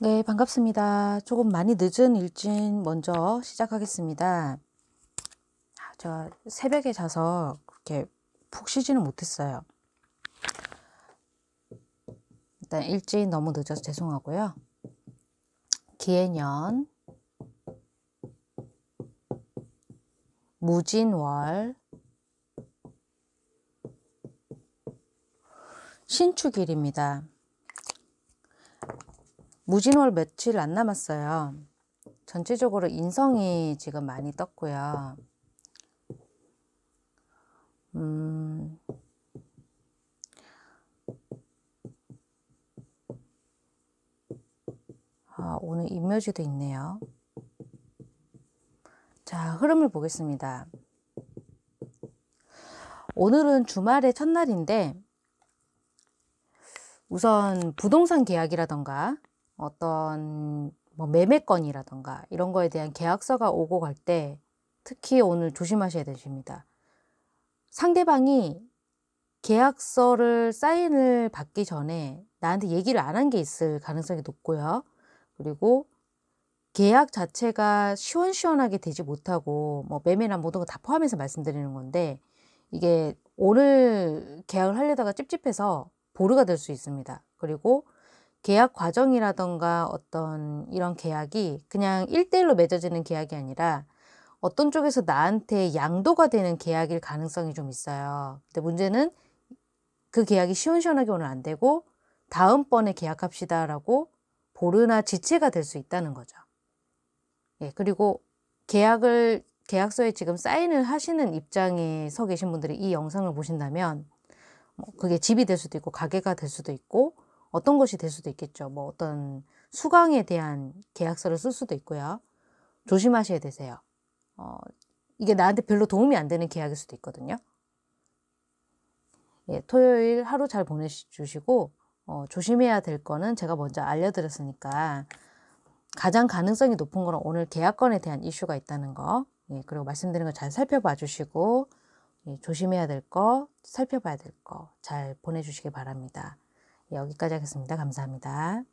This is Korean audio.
네, 반갑습니다. 조금 많이 늦은 일진 먼저 시작하겠습니다. 아, 제가 새벽에 자서 그렇게 푹 쉬지는 못했어요. 일단 일진 너무 늦어서 죄송하고요. 기해년 무진월 신축일입니다. 무진월 며칠 안 남았어요. 전체적으로 인성이 지금 많이 떴고요. 음, 아, 오늘 임묘지도 있네요. 자, 흐름을 보겠습니다. 오늘은 주말의 첫날인데, 우선 부동산 계약이라던가, 어떤 뭐매매권이라던가 이런 거에 대한 계약서가 오고 갈 때 특히 오늘 조심하셔야 되십니다. 상대방이 계약서를 사인을 받기 전에 나한테 얘기를 안 한 게 있을 가능성이 높고요. 그리고 계약 자체가 시원시원하게 되지 못하고 뭐 매매나 모든 거 다 포함해서 말씀드리는 건데 이게 오늘 계약을 하려다가 찝찝해서 보류가 될 수 있습니다. 그리고 계약 과정이라던가 어떤 이런 계약이 그냥 일대일로 맺어지는 계약이 아니라 어떤 쪽에서 나한테 양도가 되는 계약일 가능성이 좀 있어요. 근데 문제는 그 계약이 시원시원하게 오늘 안 되고 다음번에 계약합시다라고 보르나 지체가 될 수 있다는 거죠. 예, 그리고 계약을 계약서에 지금 사인을 하시는 입장에 서 계신 분들이 이 영상을 보신다면 뭐 그게 집이 될 수도 있고 가게가 될 수도 있고 어떤 것이 될 수도 있겠죠. 뭐 어떤 수강에 대한 계약서를 쓸 수도 있고요. 조심하셔야 되세요. 어, 이게 나한테 별로 도움이 안 되는 계약일 수도 있거든요. 예, 토요일 하루 잘 보내주시고 어, 조심해야 될 거는 제가 먼저 알려드렸으니까 가장 가능성이 높은 거는 오늘 계약건에 대한 이슈가 있다는 거 예, 그리고 말씀드린 거 잘 살펴봐 주시고 예, 조심해야 될 거 살펴봐야 될 거 잘 보내주시기 바랍니다. 여기까지 하겠습니다. 감사합니다.